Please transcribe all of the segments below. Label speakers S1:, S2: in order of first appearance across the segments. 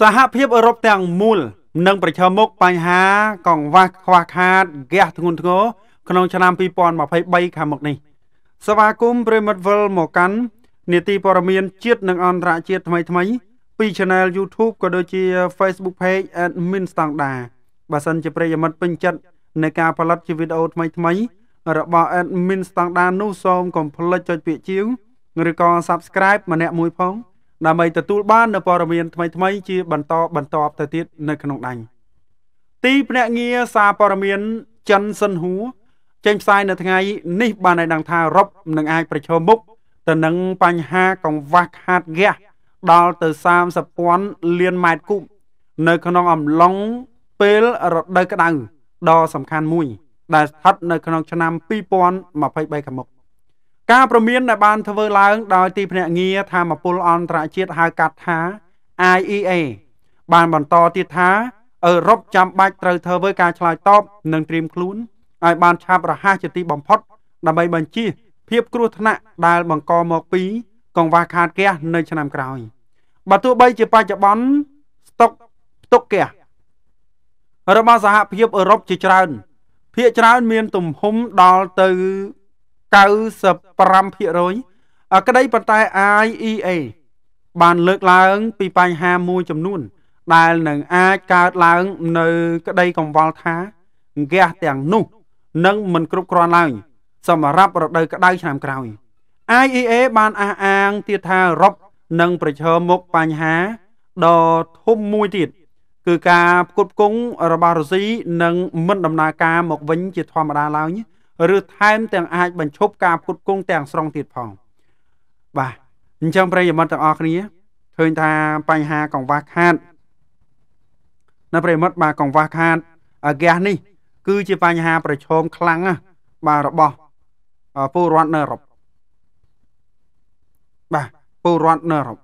S1: សហភាពអឺរ៉ុបទាំងមូលនឹងប្រឈមមុខបញ្ហាកង្វះខ្វះខាតហ្គាសធ្ងន់ធ្ងរក្នុងឆ្នាំ2023ខាងមុខនេះសមាគមប្រិមិត្តវិលមកកាន់នីតិព័រមានជាតិនិងអន្តរជាតិថ្មីថ្មី ពី Channel YouTube ក៏ដូចជា Facebook Page Admin ស្តង់ដាបើសិនជាប្រិយមិត្តពេញចិត្តនៃការផលិតជាវីដេអូថ្មីថ្មី របស់ Admin ស្តង់ដានោះសូមកុំភ្លេចចុចពាក្យជាវឬក៏ Subscribe ម្នាក់មួយផងដើម្បីទទួលបាននូវព័ត៌មានថ្មីៗជាបន្តបន្តទៅទៀតនៅក្នុងដៃទីភ្នាក់ងារសារព័ត៌មានចិនសិនហ៊ូចេញផ្សាយនៅថ្ងៃនេះបានឲ្យដឹងថាអឺរ៉ុបនឹងអាចប្រឈមមុខទៅនឹងបញ្ហាកង្វះខាតហ្គាសដល់ទៅ30,000លានម៉ែត្រគូបនៅក្នុងអំឡុងពេលរដូវក្តៅដ៏សំខាន់មួយដែលស្ថិតនៅក្នុងឆ្នាំ2023ខាងមុខការប្រមានដែលបានធ្វើឡើងដោយទីភ្នាក់ងារធម្មពលអន្តរជាតិហៅកាត់ថា IEA បានបន្តទៀតថាអឺរ៉ុបចាំបាច់ត្រូវធ្វើការឆ្លើយតបនិងត្រៀមខ្លួនឲ្យបានឆាប់រហ័សជាទីបំផុតដើម្បីបញ្ជៀសភាពគ្រោះថ្នាក់ដែលបង្កមកពីកង្វះខាតហ្គាសនៅឆ្នាំក្រោយបើទោះបីជាបច្ចុប្បន្នស្តុកផ្ទុកហ្គាសរបស់សហភាពអឺរ៉ុបជាច្រើនភាគច្រើនមានទំហំដល់ទៅ95%ក្តីប៉ុន្តែ IEA បានលើកឡើងពីបញ្ហាមួយចំនួន ដែលនឹងអាចកើតឡើង នៅ ក្តីកង្វល់ថាហ្គាសទាំងនោះនឹងមិនគ្រប់គ្រាន់ឡើយសម្រាប់រដូវក្តៅឆ្នាំក្រោយ IEA បានអះអាងទៀតថាអឺរ៉ុបនឹងប្រឈមមុខបញ្ហាដ៏ធំមួយទៀត គឺការផ្គត់ផ្គង់របស់រុស្ស៊ីនឹងមិនដំណើរការមកវិញជាធម្មតាឡើយឬថែមទាំងអាចបញ្ឈប់ការផ្គត់ផ្គង់ទាំងស្រុងទៀតផងបាទអញ្ចឹងប្រិយមិត្តទាំងអស់គ្នាឃើញថាបញ្ហាកង្វះខាតនៅប្រិយមិត្តបាទកង្វះខាតអាកាសនេះ គឺជាបញ្ហាប្រឈមខ្លាំងណាស់បាទរបស់ពលរដ្ឋនៅអឺរ៉ុបបាទពលរដ្ឋនៅអឺរ៉ុប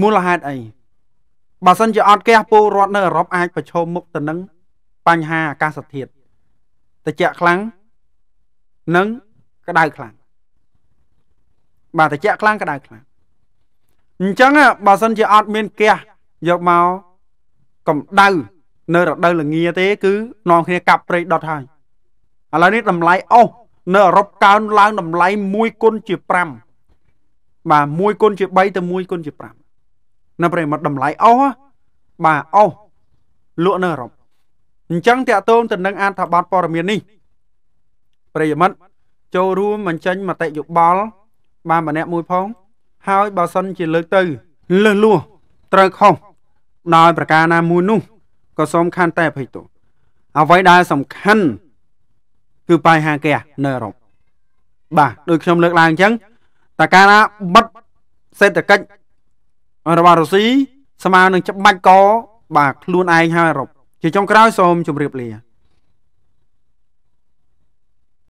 S1: មូលហេតុអីបើសិនជាអត់កាសពលរដ្ឋនៅអឺរ៉ុបអាច ប្រឈមមុខទៅនឹងបញ្ហាអាកាសធាតុត្រជាក់ខ្លាំងនិងក្តៅខ្លាំងបាទត្រជាក់ខ្លាំងក្តៅខ្លាំងអញ្ចឹងបើសិនជាអត់មានហ្គាសយកមកកម្ដៅ នៅរដូវល្ងាទេ គឺនាំគ្នាកាប់ព្រៃដុតហើយឥឡូវនេះតម្លៃអស់នៅអឺរ៉ុបកើនឡើងតម្លៃ1គុណជា5បាទ1គុណជា3ទៅ1គុណជា5នៅប្រទេសមកតម្លៃអស់បាទអស់លក់នៅអឺរ៉ុបអញ្ចឹងតកតងទៅនឹងអត្ថបទព័ត៌មាននេះប្រិយមិត្តចូលរួមបញ្ចេញមតិយោបល់បានម្នាក់មួយផង ហើយបើសិនជាលើកទៅលឹះលួសត្រូវខុសដោយ ប្រការណាមួយនោះក៏សូមខានតែអភ័យទោសអ្វីដែលសំខាន់គឺបញ្ហាគេនៅអឺរ៉ុបបាទដូចខ្ញុំលើកឡើងអញ្ចឹងតើការណាបិទសេដ្ឋកិច្ចរបស់រុស្ស៊ីស្មើនឹងច្បាច់កបាទខ្លួនឯងហើយអឺរ៉ុបជាចុងក្រោយសូមជម្រាបលា